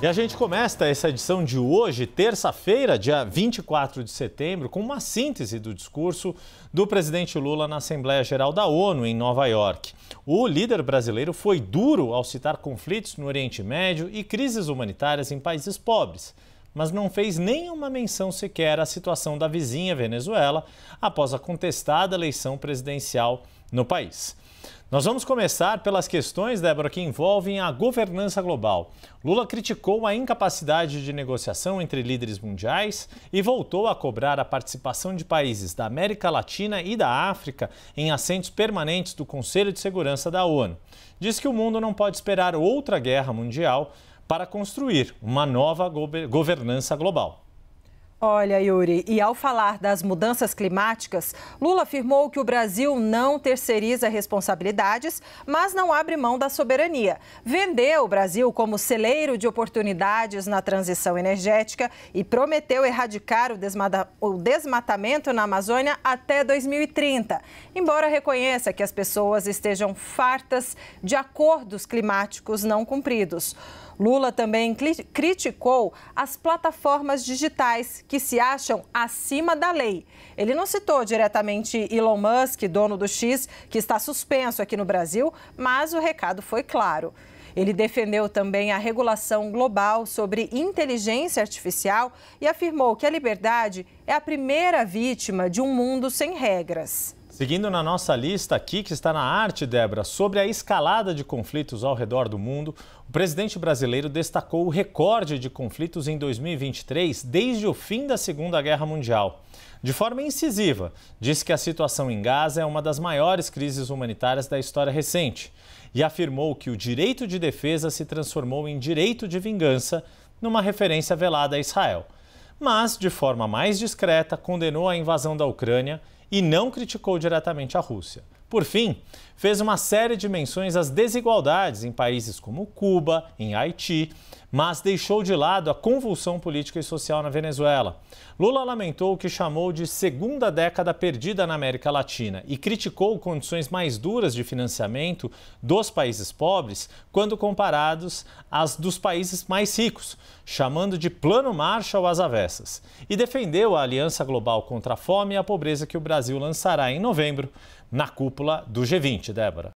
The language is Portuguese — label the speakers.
Speaker 1: E a gente começa essa edição de hoje, terça-feira, dia 24 de setembro, com uma síntese do discurso do presidente Lula na Assembleia Geral da ONU, em Nova York. O líder brasileiro foi duro ao citar conflitos no Oriente Médio e crises humanitárias em países pobres, mas não fez nenhuma menção sequer à situação da vizinha Venezuela após a contestada eleição presidencial no país. Nós vamos começar pelas questões, Débora, que envolvem a governança global. Lula criticou a incapacidade de negociação entre líderes mundiais e voltou a cobrar a participação de países da América Latina e da África em assentos permanentes do Conselho de Segurança da ONU. Diz que o mundo não pode esperar outra guerra mundial para construir uma nova governança global.
Speaker 2: Olha, Yuri, e ao falar das mudanças climáticas, Lula afirmou que o Brasil não terceiriza responsabilidades, mas não abre mão da soberania. Vendeu o Brasil como celeiro de oportunidades na transição energética e prometeu erradicar o, desmata o desmatamento na Amazônia até 2030. Embora reconheça que as pessoas estejam fartas de acordos climáticos não cumpridos. Lula também criticou as plataformas digitais que se acham acima da lei. Ele não citou diretamente Elon Musk, dono do X, que está suspenso aqui no Brasil, mas o recado foi claro. Ele defendeu também a regulação global sobre inteligência artificial e afirmou que a liberdade é a primeira vítima de um mundo sem regras.
Speaker 1: Seguindo na nossa lista aqui, que está na arte, Débora, sobre a escalada de conflitos ao redor do mundo, o presidente brasileiro destacou o recorde de conflitos em 2023 desde o fim da Segunda Guerra Mundial. De forma incisiva, disse que a situação em Gaza é uma das maiores crises humanitárias da história recente e afirmou que o direito de defesa se transformou em direito de vingança, numa referência velada a Israel. Mas, de forma mais discreta, condenou a invasão da Ucrânia e não criticou diretamente a Rússia. Por fim, fez uma série de menções às desigualdades em países como Cuba, em Haiti mas deixou de lado a convulsão política e social na Venezuela. Lula lamentou o que chamou de segunda década perdida na América Latina e criticou condições mais duras de financiamento dos países pobres quando comparados às dos países mais ricos, chamando de plano Marshall às avessas. E defendeu a Aliança Global contra a Fome e a Pobreza que o Brasil lançará em novembro na cúpula do G20, Débora.